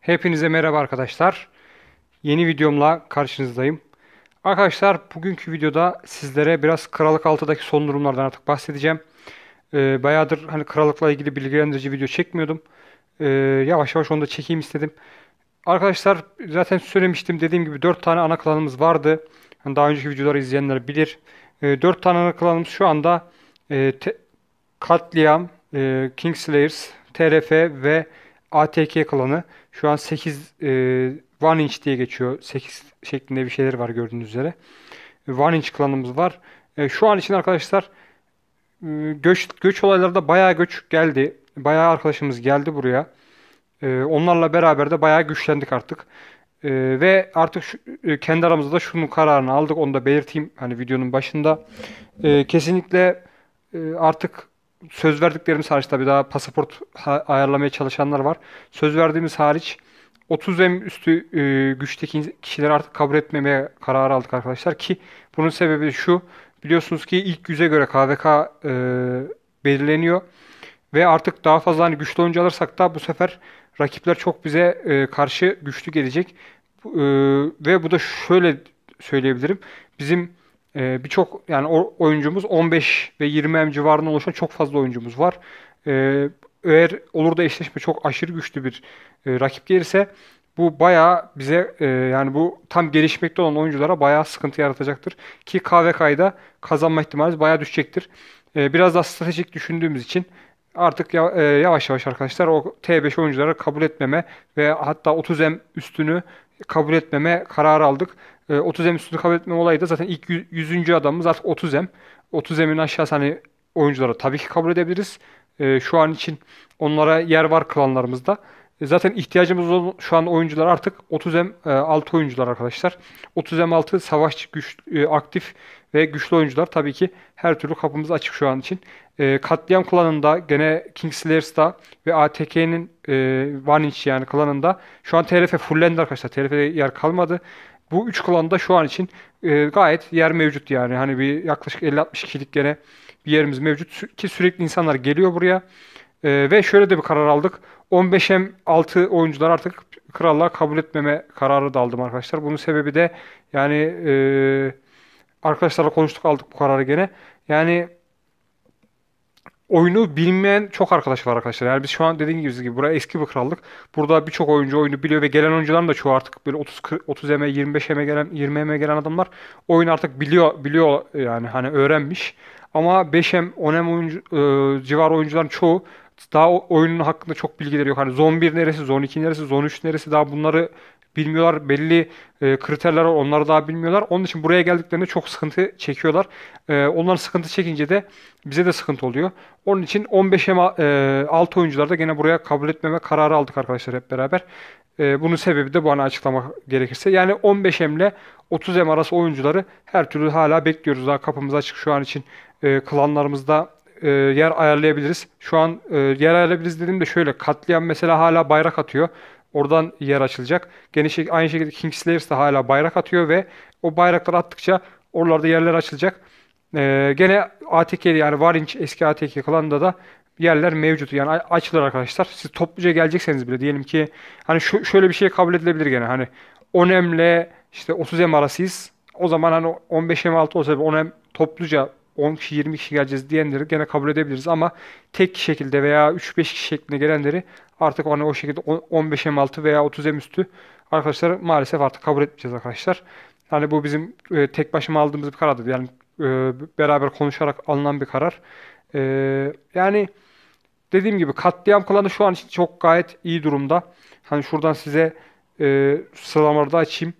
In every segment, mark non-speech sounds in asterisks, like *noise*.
Hepinize merhaba arkadaşlar. Yeni videomla karşınızdayım. Arkadaşlar bugünkü videoda sizlere biraz Kralık 6'daki son durumlardan artık bahsedeceğim. Ee, bayağıdır hani Kralık'la ilgili bilgilendirici video çekmiyordum. Ee, yavaş yavaş onu da çekeyim istedim. Arkadaşlar zaten söylemiştim dediğim gibi 4 tane ana klanımız vardı. Yani daha önceki videoları izleyenler bilir. Ee, 4 tane ana klanımız şu anda e, Katliam, e, Kingslayers, TRF ve ATK klanı. Şu an 8 e, One Inch diye geçiyor. 8 şeklinde bir şeyler var gördüğünüz üzere. One Inch klanımız var. E, şu an için arkadaşlar e, göç, göç olaylarda bayağı göç geldi. Bayağı arkadaşımız geldi buraya. E, onlarla beraber de bayağı güçlendik artık. E, ve artık şu, e, kendi aramızda da şunun kararını aldık. Onu da belirteyim hani videonun başında. E, kesinlikle e, artık söz verdiklerimiz hariç tabii daha pasaport ayarlamaya çalışanlar var. Söz verdiğimiz hariç 30 M üstü e, güçteki kişileri artık kabul etmemeye karar aldık arkadaşlar ki bunun sebebi şu biliyorsunuz ki ilk yüze göre KVK e, belirleniyor ve artık daha fazla hani güçlü oyuncu alırsak da bu sefer rakipler çok bize e, karşı güçlü gelecek e, ve bu da şöyle söyleyebilirim bizim e, Birçok yani o, oyuncumuz 15 ve 20 M civarında oluşan çok fazla oyuncumuz var. E, eğer olur da eşleşme çok aşırı güçlü bir e, rakip gelirse bu bayağı bize e, yani bu tam gelişmekte olan oyunculara bayağı sıkıntı yaratacaktır. Ki KVK'da kazanma ihtimalimiz bayağı düşecektir. E, biraz daha stratejik düşündüğümüz için artık ya, e, yavaş yavaş arkadaşlar o T5 oyuncuları kabul etmeme ve hatta 30M üstünü kabul etmeme kararı aldık. 30 ee, em üstünü kabul etme olayı da zaten ilk 100. adamımız artık 30 em. 30 emin aşağısı hani oyunculara tabii ki kabul edebiliriz. Ee, şu an için onlara yer var klanlarımızda. E, zaten ihtiyacımız olan şu an oyuncular artık 30M6 e, oyuncular arkadaşlar. 30M6 savaşçı güç e, aktif ve güçlü oyuncular tabii ki her türlü kapımız açık şu an için. Katliam klanında gene Kingslayers'da ve ATK'nin e, One Inch yani klanında şu an TRF fullendi arkadaşlar. TRF'de yer kalmadı. Bu 3 klanda şu an için gayet yer mevcut yani. Hani bir yaklaşık 50-60 kişilik gene bir yerimiz mevcut ki sürekli insanlar geliyor buraya. E, ve şöyle de bir karar aldık. 15M 6 oyuncular artık krallığa kabul etmeme kararı da aldım arkadaşlar. Bunun sebebi de yani e, arkadaşlarla konuştuk aldık bu kararı gene. Yani oyunu bilmeyen çok arkadaş var arkadaşlar. Yani biz şu an dediğim gibi, gibi buraya eski bir krallık. Burada birçok oyuncu oyunu biliyor ve gelen oyuncuların da çoğu artık böyle 30 30 eme 25 eme gelen 20 eme gelen adamlar oyun artık biliyor biliyor yani hani öğrenmiş. Ama 5M 10M oyuncu e, civar oyuncuların çoğu daha oyunun hakkında çok bilgileri yok. Hani zone 1 neresi, zone 2 neresi, zone 3 neresi daha bunları bilmiyorlar. Belli e, kriterler var. Onları daha bilmiyorlar. Onun için buraya geldiklerinde çok sıkıntı çekiyorlar. E, onlar sıkıntı çekince de bize de sıkıntı oluyor. Onun için 15 hem e, 6 oyuncular da gene buraya kabul etmeme kararı aldık arkadaşlar hep beraber. E, bunun sebebi de bu ana hani açıklamak gerekirse. Yani 15 hemle 30 hem arası oyuncuları her türlü hala bekliyoruz. Daha kapımız açık şu an için. E, klanlarımızda e, yer ayarlayabiliriz. Şu an e, yer ayarlayabiliriz dediğimde şöyle Katliam mesela hala bayrak atıyor. Oradan yer açılacak. Geniş aynı şekilde Kingslayers de hala bayrak atıyor ve o bayrakları attıkça oralarda yerler açılacak. E, gene ATK yani Varinç eski ATK klanında da yerler mevcut. Yani açılır arkadaşlar. Siz topluca gelecekseniz bile diyelim ki hani şu, şöyle bir şey kabul edilebilir gene. Hani 10 M'le işte 30 M arasıyız. O zaman hani 15 M6 olsa 10 M topluca 10 kişi 20 kişi geleceğiz diyenleri gene kabul edebiliriz ama tek şekilde veya 3-5 kişi şeklinde gelenleri artık hani o şekilde 15 M6 veya 30 M üstü arkadaşlar maalesef artık kabul etmeyeceğiz arkadaşlar. Hani bu bizim e, tek başıma aldığımız bir karardı Yani e, beraber konuşarak alınan bir karar. E, yani dediğim gibi katliam klanı şu an için çok gayet iyi durumda. Hani şuradan size e, sıralamaları da açayım.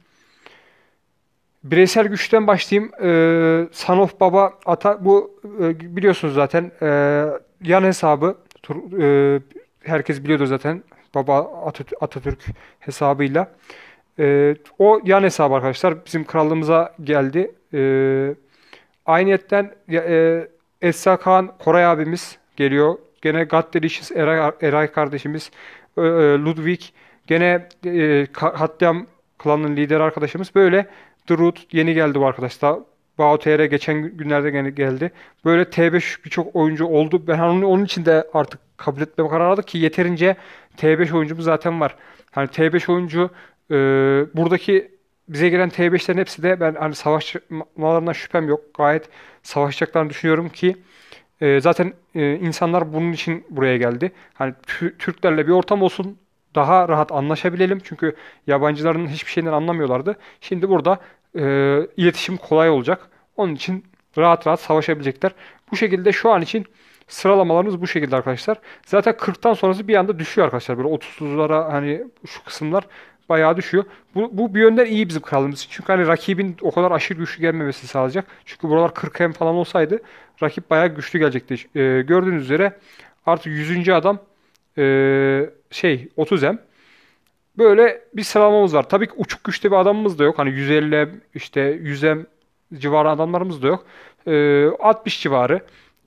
Bireysel güçten başlayayım. Ee, Sanof Baba Ata bu e, biliyorsunuz zaten e, yan hesabı tur, e, herkes biliyordu zaten Baba Atatürk hesabıyla. E, o yan hesabı arkadaşlar bizim krallığımıza geldi. E, Aynıyetten e, Esra Kağan Koray abimiz geliyor. Gene God Delicious Eray, Eray kardeşimiz e, e Ludwig gene e, Katliam klanının lider arkadaşımız böyle The Root yeni geldi bu arkadaşlar. Bautr geçen günlerde gene geldi. Böyle T5 birçok oyuncu oldu. Ben onun, onun için de artık kabul etmem kararı aldık ki yeterince T5 oyuncumuz zaten var. Hani T5 oyuncu e, buradaki bize gelen T5'lerin hepsi de ben hani savaşmalarına şüphem yok. Gayet savaşacaklarını düşünüyorum ki e, zaten e, insanlar bunun için buraya geldi. Hani Türklerle bir ortam olsun daha rahat anlaşabilelim. Çünkü yabancıların hiçbir şeyinden anlamıyorlardı. Şimdi burada e, iletişim kolay olacak. Onun için rahat rahat savaşabilecekler. Bu şekilde şu an için sıralamalarımız bu şekilde arkadaşlar. Zaten 40'tan sonrası bir anda düşüyor arkadaşlar. Böyle 30'lara hani şu kısımlar bayağı düşüyor. Bu, bu bir yönden iyi bizim kralımız için. Çünkü hani rakibin o kadar aşırı güçlü gelmemesi sağlayacak. Çünkü buralar 40 hem falan olsaydı rakip bayağı güçlü gelecekti. Ee, gördüğünüz üzere artık 100. adam ee, şey 30 hem. Böyle bir sıralamamız var. Tabii ki uçuk güçte bir adamımız da yok. Hani 150 işte 100 civarı adamlarımız da yok. Ee, 60 civarı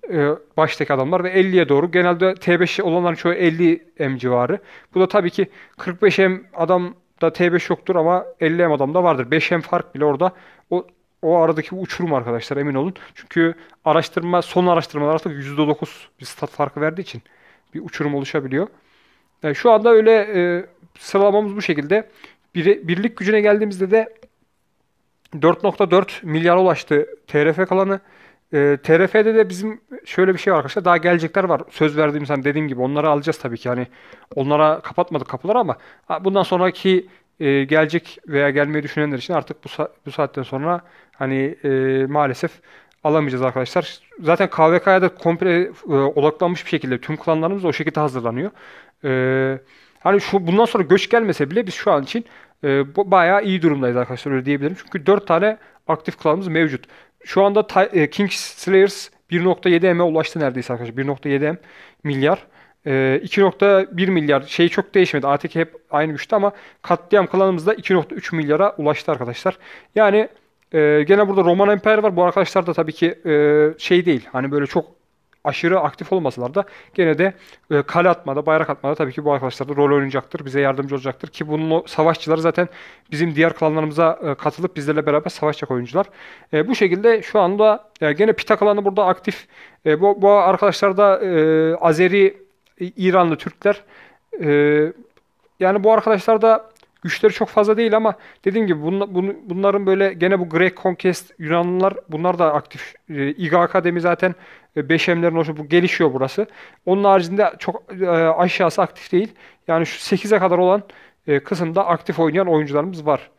e, baştaki adamlar ve 50'ye doğru. Genelde T5 olanların çoğu 50 M civarı. Bu da tabii ki 45 M adam da T5 yoktur ama 50 M adam da vardır. 5 M fark bile orada o o aradaki uçurum arkadaşlar emin olun. Çünkü araştırma son araştırmalar artık %9 bir stat farkı verdiği için bir uçurum oluşabiliyor. Yani şu anda öyle e, sıralamamız bu şekilde. Bir, birlik gücüne geldiğimizde de 4.4 milyar ulaştı TRF kalanı. E, TRF'de de bizim şöyle bir şey var arkadaşlar. Daha gelecekler var. Söz verdiğim sen dediğim gibi onları alacağız tabii ki. Hani onlara kapatmadık kapıları ama bundan sonraki e, gelecek veya gelmeyi düşünenler için artık bu, bu saatten sonra hani e, maalesef alamayacağız arkadaşlar. Zaten KVK'ya da komple e, odaklanmış bir şekilde tüm klanlarımız o şekilde hazırlanıyor. Ee, hani şu bundan sonra göç gelmese bile biz şu an için e, bayağı iyi durumdayız arkadaşlar öyle diyebilirim. Çünkü 4 tane aktif klanımız mevcut. Şu anda e, King Slayers 1.7M'e ulaştı neredeyse arkadaşlar. 1.7M milyar. E, ee, 2.1 milyar şey çok değişmedi. ATK hep aynı güçte ama katliam klanımızda 2.3 milyara ulaştı arkadaşlar. Yani e, gene burada Roman Empire var. Bu arkadaşlar da tabii ki e, şey değil. Hani böyle çok aşırı aktif olmasalar da gene de e, kale atmada, bayrak atmada tabii ki bu arkadaşlar da rol oynayacaktır. Bize yardımcı olacaktır. Ki bunun o savaşçıları zaten bizim diğer klanlarımıza e, katılıp bizlerle beraber savaşacak oyuncular. E, bu şekilde şu anda e, gene Pita klanı burada aktif. E, bu, bu arkadaşlar da e, Azeri, İranlı Türkler. E, yani bu arkadaşlar da Güçleri çok fazla değil ama dediğim gibi bunla, bunu, bunların böyle gene bu Greek Conquest Yunanlılar bunlar da aktif. E, İGA Akademi zaten 5M'lerin e, oluşu bu gelişiyor burası. Onun haricinde çok e, aşağısı aktif değil. Yani şu 8'e kadar olan e, kısımda aktif oynayan oyuncularımız var.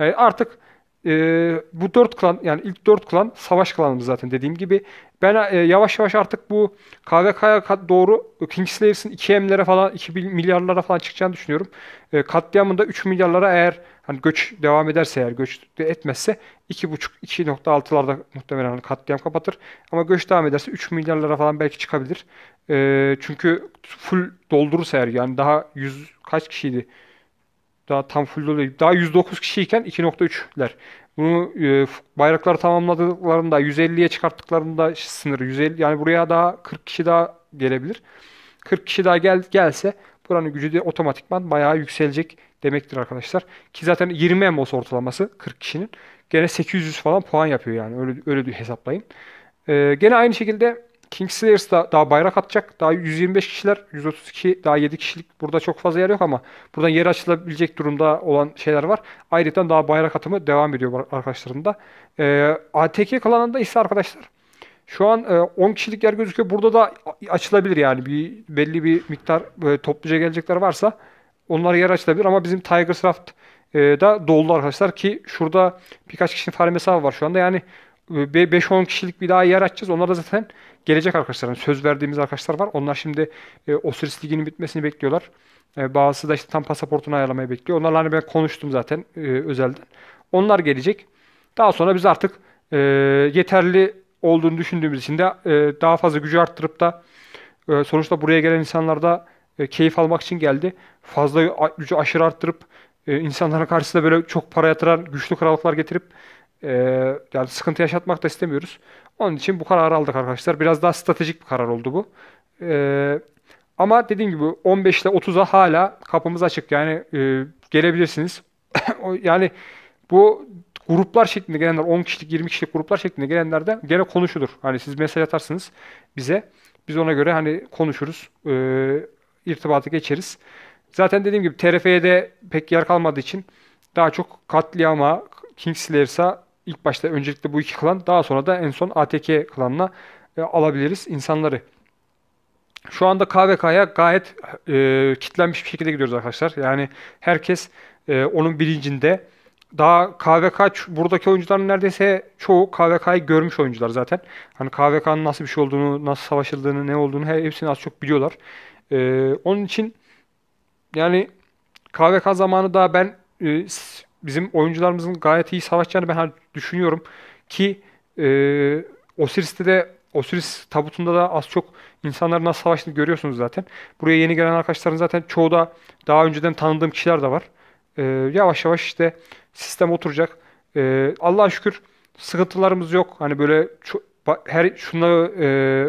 E, artık e, bu dört klan yani ilk dört klan savaş klanımız zaten dediğim gibi. Ben e, yavaş yavaş artık bu KVK'ya doğru e, King Slayers'ın 2 M'lere falan 2 milyarlara falan çıkacağını düşünüyorum. E, katliamında 3 milyarlara eğer hani göç devam ederse eğer göç etmezse 2.5 2.6'larda muhtemelen hani katliam kapatır. Ama göç devam ederse 3 milyarlara falan belki çıkabilir. E, çünkü full doldurursa eğer yani daha 100 kaç kişiydi? Daha tam full dolu Daha 109 kişiyken 2.3'ler. Bunu e, bayrakları tamamladıklarında 150'ye çıkarttıklarında sınır 150 yani buraya daha 40 kişi daha gelebilir. 40 kişi daha gel, gelse buranın gücü de otomatikman bayağı yükselecek demektir arkadaşlar. Ki zaten 20 MOS ortalaması 40 kişinin. Gene 800 falan puan yapıyor yani öyle, öyle hesaplayın. Ee, gene aynı şekilde Kingslayers da daha bayrak atacak. Daha 125 kişiler, 132, daha 7 kişilik burada çok fazla yer yok ama buradan yer açılabilecek durumda olan şeyler var. Ayrıca daha bayrak atımı devam ediyor arkadaşlarında. E, ee, ATK klanında ise arkadaşlar şu an e, 10 kişilik yer gözüküyor. Burada da açılabilir yani bir belli bir miktar e, topluca gelecekler varsa onlara yer açılabilir ama bizim Tigers Raft e, da doldu arkadaşlar ki şurada birkaç kişinin fare mesafesi var şu anda. Yani 5-10 kişilik bir daha yer açacağız. Onlar da zaten gelecek arkadaşlar. Yani söz verdiğimiz arkadaşlar var. Onlar şimdi e, Osiris Ligi'nin bitmesini bekliyorlar. E, bazısı da işte tam pasaportunu ayarlamayı bekliyor. Onlarla hani ben konuştum zaten e, özelden. Onlar gelecek. Daha sonra biz artık e, yeterli olduğunu düşündüğümüz için de e, daha fazla gücü arttırıp da e, sonuçta buraya gelen insanlar da e, keyif almak için geldi. Fazla gücü aşırı arttırıp e, insanların karşısında böyle çok para yatıran güçlü krallıklar getirip ee, yani sıkıntı yaşatmak da istemiyoruz. Onun için bu kararı aldık arkadaşlar. Biraz daha stratejik bir karar oldu bu. Ee, ama dediğim gibi 15 ile 30'a hala kapımız açık. Yani e, gelebilirsiniz. *coughs* yani bu gruplar şeklinde gelenler 10 kişilik 20 kişilik gruplar şeklinde gelenler de gene konuşulur. Hani siz mesaj atarsınız bize. Biz ona göre hani konuşuruz. Ee, irtibatı geçeriz. Zaten dediğim gibi TRF'ye de pek yer kalmadığı için daha çok katliama, Kingslayer'sa ilk başta öncelikle bu iki klan daha sonra da en son ATK klanına e, alabiliriz insanları. Şu anda KVK'ya gayet e, kitlenmiş bir şekilde gidiyoruz arkadaşlar. Yani herkes e, onun bilincinde. Daha KVK buradaki oyuncuların neredeyse çoğu KVK'yı görmüş oyuncular zaten. Hani KVK'nın nasıl bir şey olduğunu, nasıl savaşıldığını, ne olduğunu hepsini az çok biliyorlar. E, onun için yani KVK zamanı daha ben e, bizim oyuncularımızın gayet iyi savaşacağını ben hani düşünüyorum. Ki e, Osiris'te de Osiris tabutunda da az çok insanların nasıl savaştığını görüyorsunuz zaten. Buraya yeni gelen arkadaşların zaten çoğu da daha önceden tanıdığım kişiler de var. E, yavaş yavaş işte sistem oturacak. E, Allah'a şükür sıkıntılarımız yok. Hani böyle her şunla e,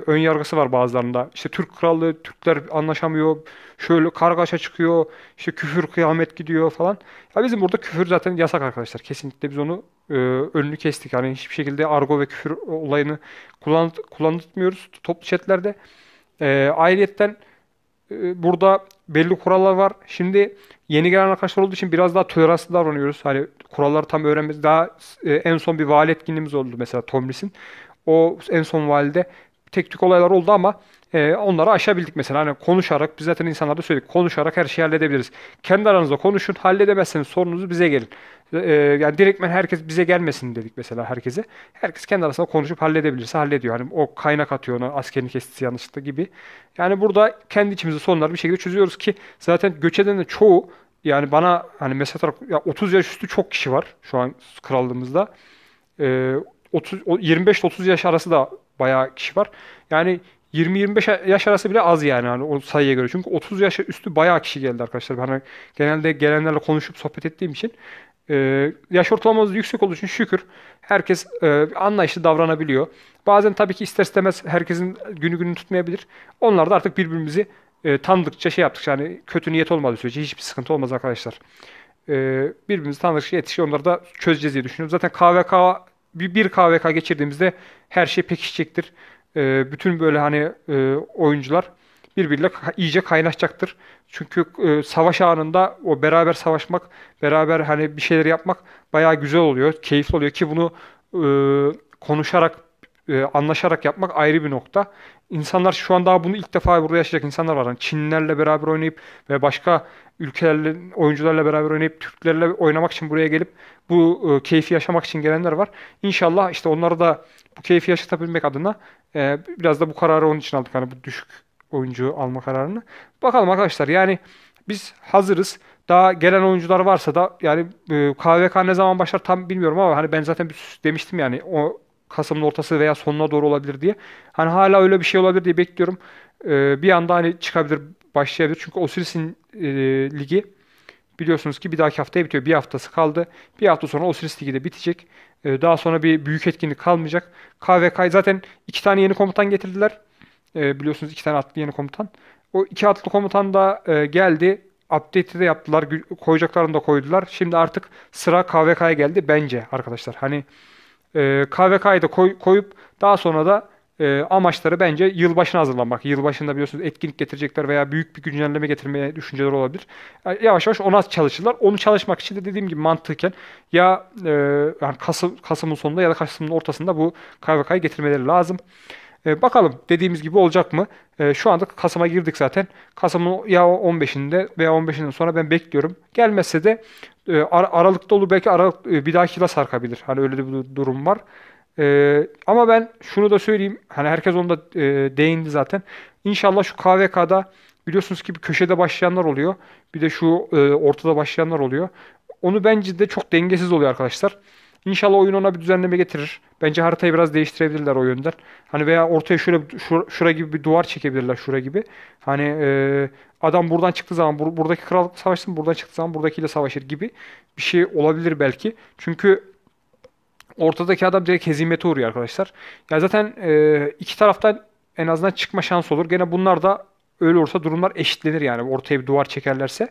ön yargısı var bazılarında. İşte Türk krallığı, Türkler anlaşamıyor. Şöyle kargaşa çıkıyor. İşte küfür kıyamet gidiyor falan. Ya bizim burada küfür zaten yasak arkadaşlar. Kesinlikle biz onu e, önünü kestik. Yani hiçbir şekilde argo ve küfür olayını kullan kullanmıyoruz toplu chatlerde. E, ayrıyetten e, burada belli kurallar var. Şimdi yeni gelen arkadaşlar olduğu için biraz daha toleranslı davranıyoruz. Hani kuralları tam öğrenmez. Daha e, en son bir vali etkinliğimiz oldu mesela Tomris'in. O en son valide tek olaylar oldu ama e, onları aşabildik mesela. Hani konuşarak biz zaten insanlarda söyledik. Konuşarak her şeyi halledebiliriz. Kendi aranızda konuşun. Halledemezseniz sorunuzu bize gelin. E, yani direktmen herkes bize gelmesin dedik mesela herkese. Herkes kendi arasında konuşup halledebilirse hallediyor. Hani o kaynak atıyor ona askerini kesti yanlışlıkla gibi. Yani burada kendi içimizde sorunları bir şekilde çözüyoruz ki zaten göç edenlerin çoğu yani bana hani mesela ya 30 yaş üstü çok kişi var şu an krallığımızda. Ee, 30 25-30 yaş arası da bayağı kişi var. Yani 20-25 yaş arası bile az yani hani o sayıya göre. Çünkü 30 yaş üstü bayağı kişi geldi arkadaşlar. Ben hani genelde gelenlerle konuşup sohbet ettiğim için ee, yaş ortalaması yüksek olduğu için şükür herkes e, anlayışlı davranabiliyor. Bazen tabii ki ister istemez herkesin günü günü tutmayabilir. Onlar da artık birbirimizi e, tanıdıkça şey yaptık. Yani kötü niyet olmadığı sürece hiçbir sıkıntı olmaz arkadaşlar. E, birbirimizi tanıdıkça yetişiyor. Onları da çözeceğiz diye düşünüyorum. Zaten KVK bir, bir KVK geçirdiğimizde her şey pekişecektir. E, bütün böyle hani e, oyuncular birbiriyle iyice kaynaşacaktır. Çünkü e, savaş anında o beraber savaşmak, beraber hani bir şeyler yapmak bayağı güzel oluyor, keyifli oluyor ki bunu e, konuşarak e, anlaşarak yapmak ayrı bir nokta. İnsanlar şu an daha bunu ilk defa burada yaşayacak insanlar var. Yani Çinlerle beraber oynayıp ve başka ülkelerle oyuncularla beraber oynayıp Türklerle oynamak için buraya gelip bu e, keyfi yaşamak için gelenler var. İnşallah işte onları da bu keyfi yaşatabilmek adına e, biraz da bu kararı onun için aldık. Hani bu düşük oyuncu alma kararını. Bakalım arkadaşlar yani biz hazırız. Daha gelen oyuncular varsa da yani e, KVK ne zaman başlar tam bilmiyorum ama hani ben zaten bir demiştim yani o Kasım'ın ortası veya sonuna doğru olabilir diye. Hani hala öyle bir şey olabilir diye bekliyorum. Ee, bir anda hani çıkabilir, başlayabilir. Çünkü Osiris'in e, ligi biliyorsunuz ki bir dahaki haftaya bitiyor. Bir haftası kaldı. Bir hafta sonra Osiris ligi de bitecek. Ee, daha sonra bir büyük etkinlik kalmayacak. KVK zaten iki tane yeni komutan getirdiler. Ee, biliyorsunuz iki tane atlı yeni komutan. O iki atlı komutan da e, geldi. Update'i de yaptılar. Koyacaklarını da koydular. Şimdi artık sıra KVK'ya geldi bence arkadaşlar. Hani e, KVK'yı da koy, koyup daha sonra da e, amaçları bence yılbaşına hazırlanmak. Yılbaşında biliyorsunuz etkinlik getirecekler veya büyük bir güncelleme getirmeye düşünceler olabilir. Yani e, yavaş yavaş ona çalışırlar. Onu çalışmak için de dediğim gibi mantıken ya e, yani Kasım, Kasım'ın sonunda ya da Kasım'ın ortasında bu KVK'yı getirmeleri lazım. E, bakalım dediğimiz gibi olacak mı? E, şu anda Kasım'a girdik zaten. Kasım'ın ya 15'inde veya 15'inden sonra ben bekliyorum. Gelmezse de e, aralıkta olur belki aralık e, bir dahaki yıla sarkabilir. Hani öyle de bir durum var. Ee, ama ben şunu da söyleyeyim. Hani herkes onda e, değindi zaten. İnşallah şu KVK'da biliyorsunuz ki bir köşede başlayanlar oluyor. Bir de şu e, ortada başlayanlar oluyor. Onu bence de çok dengesiz oluyor arkadaşlar. İnşallah oyun ona bir düzenleme getirir. Bence haritayı biraz değiştirebilirler o yönden. Hani veya ortaya şöyle şura, şura gibi bir duvar çekebilirler şura gibi. Hani e, adam buradan çıktığı zaman bur, buradaki kral savaşsın, buradan çıktığı zaman buradakiyle savaşır gibi bir şey olabilir belki. Çünkü ortadaki adam direkt hezimete uğruyor arkadaşlar. Ya zaten e, iki taraftan en azından çıkma şansı olur. Gene bunlar da öyle olursa durumlar eşitlenir yani ortaya bir duvar çekerlerse.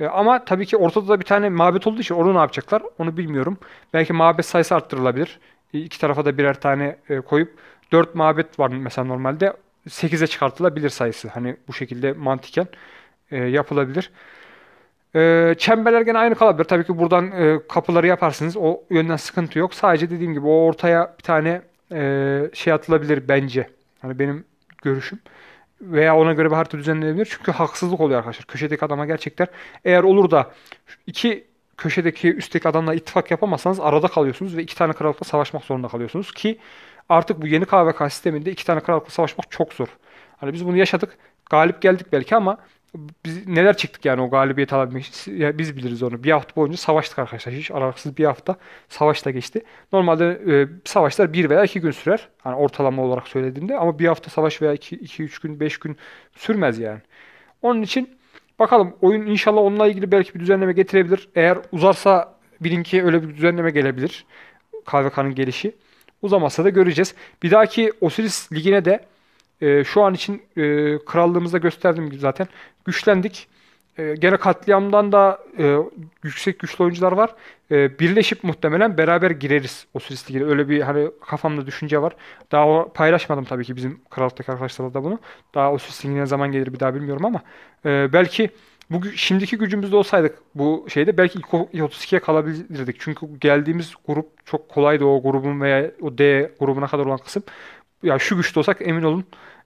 E, ama tabii ki ortada da bir tane mabet olduğu için onu ne yapacaklar onu bilmiyorum. Belki mabet sayısı arttırılabilir. İki tarafa da birer tane e, koyup 4 mabet var mesela normalde 8'e çıkartılabilir sayısı. Hani bu şekilde mantiken e, yapılabilir. çemberler gene aynı kalabilir. Tabii ki buradan kapıları yaparsınız. O yönden sıkıntı yok. Sadece dediğim gibi o ortaya bir tane şey atılabilir bence. Hani benim görüşüm veya ona göre bir harita düzenlenebilir. Çünkü haksızlık oluyor arkadaşlar. Köşedeki adama gerçekler eğer olur da iki köşedeki üstteki adamla ittifak yapamazsanız arada kalıyorsunuz ve iki tane krallıkla savaşmak zorunda kalıyorsunuz ki artık bu yeni KVK sisteminde iki tane krallıkla savaşmak çok zor. Hani biz bunu yaşadık. Galip geldik belki ama biz neler çıktık yani o galibiyet alabilmek için ya biz biliriz onu. Bir hafta boyunca savaştık arkadaşlar. Hiç aralıksız bir hafta savaşta geçti. Normalde e, savaşlar bir veya iki gün sürer. Hani ortalama olarak söylediğimde ama bir hafta savaş veya iki, iki üç gün, beş gün sürmez yani. Onun için bakalım oyun inşallah onunla ilgili belki bir düzenleme getirebilir. Eğer uzarsa bilin ki öyle bir düzenleme gelebilir. KVK'nın gelişi. Uzamazsa da göreceğiz. Bir dahaki Osiris ligine de e, şu an için e, krallığımızda gösterdiğim gibi zaten güçlendik. E, gene katliamdan da e, yüksek güçlü oyuncular var. E, birleşip muhtemelen beraber gireriz o süreç Öyle bir hani kafamda düşünce var. Daha o, paylaşmadım tabii ki bizim krallıktaki arkadaşlarla da bunu. Daha o süreç ne zaman gelir bir daha bilmiyorum ama e, belki bu şimdiki gücümüzde olsaydık bu şeyde belki ilk 32'ye kalabilirdik. Çünkü geldiğimiz grup çok kolaydı o grubun veya o D grubuna kadar olan kısım ya şu güçte olsak emin olun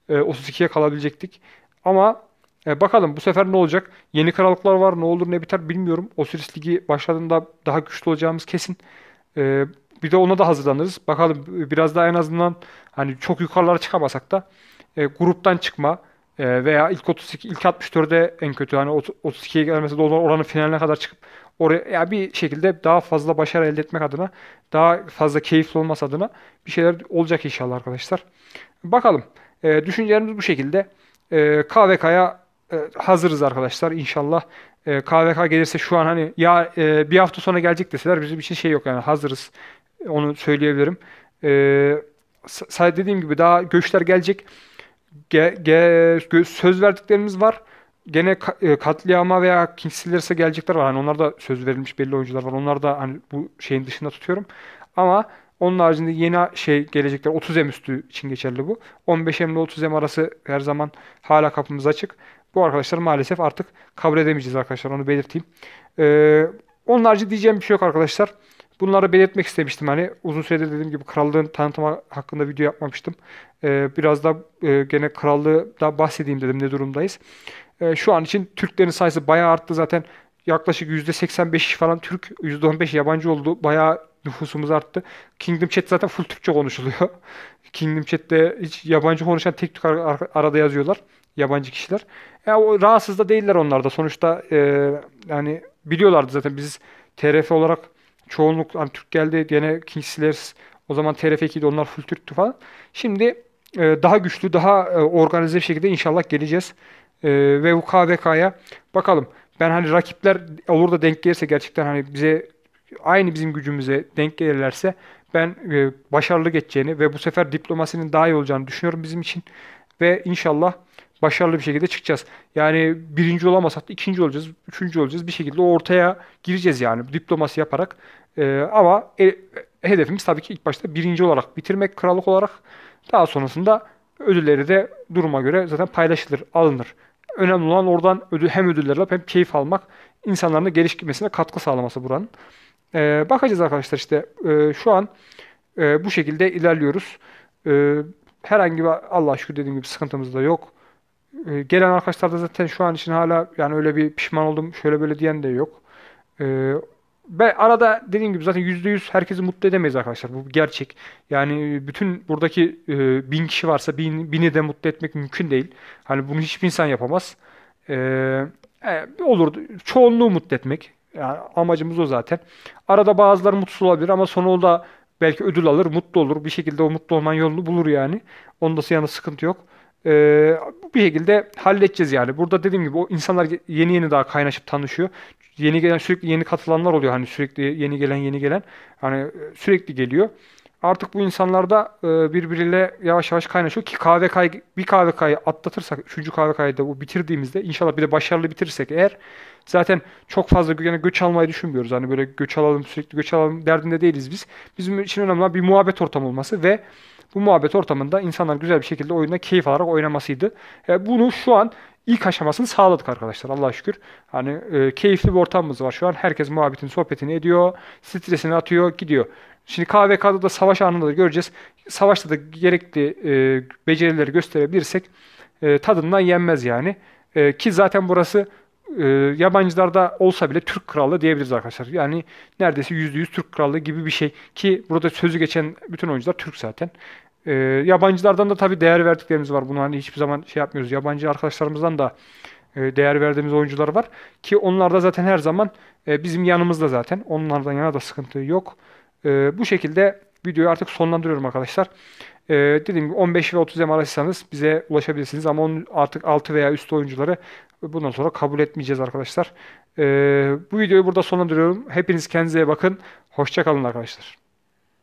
e, 32'ye kalabilecektik. Ama e, bakalım bu sefer ne olacak? Yeni krallıklar var ne olur ne biter bilmiyorum. Osiris Ligi başladığında daha güçlü olacağımız kesin. E, bir de ona da hazırlanırız. Bakalım e, biraz daha en azından hani çok yukarılara çıkamasak da e, gruptan çıkma e, veya ilk 32 ilk 64'e en kötü hani 32'ye gelmesi de oranın finaline kadar çıkıp oraya yani bir şekilde daha fazla başarı elde etmek adına, daha fazla keyifli olması adına bir şeyler olacak inşallah arkadaşlar. Bakalım. E, düşüncelerimiz bu şekilde. E, KVK'ya e, hazırız arkadaşlar inşallah. E, KVK gelirse şu an hani ya e, bir hafta sonra gelecek deseler bizim için şey yok yani hazırız. Onu söyleyebilirim. E, dediğim gibi daha göçler gelecek. Ge, ge, söz verdiklerimiz var gene e, katliama veya King gelecekler var. Hani onlar da söz verilmiş belli oyuncular var. Onlar da hani bu şeyin dışında tutuyorum. Ama onun haricinde yeni şey gelecekler. 30 M üstü için geçerli bu. 15 M ile 30 M arası her zaman hala kapımız açık. Bu arkadaşlar maalesef artık kabul edemeyeceğiz arkadaşlar. Onu belirteyim. Ee, onun harici diyeceğim bir şey yok arkadaşlar. Bunları belirtmek istemiştim hani. Uzun süredir dediğim gibi krallığın tanıtımı hakkında video yapmamıştım. Ee, biraz da e, gene krallığı da bahsedeyim dedim ne durumdayız. Ee, şu an için Türklerin sayısı bayağı arttı zaten. Yaklaşık %85 falan Türk, %15 yabancı oldu. Bayağı nüfusumuz arttı. Kingdom Chat zaten full Türkçe konuşuluyor. *laughs* Kingdom Chat'te hiç yabancı konuşan tek Türk arada yazıyorlar. Yabancı kişiler. E, o, rahatsız da değiller onlar da. Sonuçta e, yani biliyorlardı zaten biz TRF olarak çoğunluk hani Türk geldi gene King o zaman TRF 2'de onlar full Türktü falan. Şimdi e, daha güçlü, daha e, organize bir şekilde inşallah geleceğiz e, ve bu KVK'ya bakalım. Ben hani rakipler olur da denk gelirse gerçekten hani bize aynı bizim gücümüze denk gelirlerse ben e, başarılı geçeceğini ve bu sefer diplomasinin daha iyi olacağını düşünüyorum bizim için ve inşallah başarılı bir şekilde çıkacağız. Yani birinci olamasak da ikinci olacağız, üçüncü olacağız. Bir şekilde ortaya gireceğiz yani diplomasi yaparak. E, ama e, hedefimiz tabii ki ilk başta birinci olarak bitirmek krallık olarak. Daha sonrasında ödülleri de duruma göre zaten paylaşılır, alınır önemli olan oradan ödül, hem ödüller alıp hem keyif almak, insanların da gelişmesine katkı sağlaması buranın. E, bakacağız arkadaşlar işte e, şu an e, bu şekilde ilerliyoruz. E, herhangi bir Allah şükür dediğim gibi sıkıntımız da yok. E, gelen arkadaşlar da zaten şu an için hala yani öyle bir pişman oldum şöyle böyle diyen de yok. E, ve arada dediğim gibi zaten %100 herkesi mutlu edemeyiz arkadaşlar. Bu gerçek. Yani e, bütün buradaki e, bin kişi varsa bin, bini de mutlu etmek mümkün değil. Hani bunu hiçbir insan yapamaz. E, e, olur. Çoğunluğu mutlu etmek. Yani amacımız o zaten. Arada bazıları mutsuz olabilir ama sonunda belki ödül alır, mutlu olur. Bir şekilde o mutlu olmanın yolunu bulur yani. Onda yana sıkıntı yok. Ee, bir şekilde halledeceğiz yani. Burada dediğim gibi o insanlar yeni yeni daha kaynaşıp tanışıyor yeni gelen sürekli yeni katılanlar oluyor hani sürekli yeni gelen yeni gelen hani e, sürekli geliyor. Artık bu insanlar da e, birbiriyle yavaş yavaş kaynaşıyor ki kahve KVK'yı bir kahve KVK'yı atlatırsak 3. KVK'yı da bu bitirdiğimizde inşallah bir de başarılı bitirirsek eğer zaten çok fazla yani göç almayı düşünmüyoruz. Hani böyle göç alalım sürekli göç alalım derdinde değiliz biz. Bizim için önemli olan bir muhabbet ortamı olması ve bu muhabbet ortamında insanlar güzel bir şekilde oyunda keyif alarak oynamasıydı. E, bunu şu an ilk aşamasını sağladık arkadaşlar Allah'a şükür. Hani e, keyifli bir ortamımız var şu an. Herkes muhabbetin sohbetini ediyor, stresini atıyor, gidiyor. Şimdi KVK'da da savaş anında da göreceğiz. Savaşta da gerekli e, becerileri gösterebilirsek e, tadından yenmez yani. E, ki zaten burası e, yabancılarda olsa bile Türk krallığı diyebiliriz arkadaşlar. Yani neredeyse %100 Türk krallığı gibi bir şey ki burada sözü geçen bütün oyuncular Türk zaten. E, yabancılardan da tabii değer verdiklerimiz var. Bunu hani hiçbir zaman şey yapmıyoruz. Yabancı arkadaşlarımızdan da e, değer verdiğimiz oyuncular var. Ki onlar da zaten her zaman e, bizim yanımızda zaten. Onlardan yana da sıkıntı yok. E, bu şekilde videoyu artık sonlandırıyorum arkadaşlar. Ee, dediğim gibi 15 ve 30 M arasıysanız bize ulaşabilirsiniz ama on artık 6 veya üstü oyuncuları bundan sonra kabul etmeyeceğiz arkadaşlar. Ee, bu videoyu burada sonlandırıyorum. Hepiniz kendinize bakın. Hoşçakalın arkadaşlar.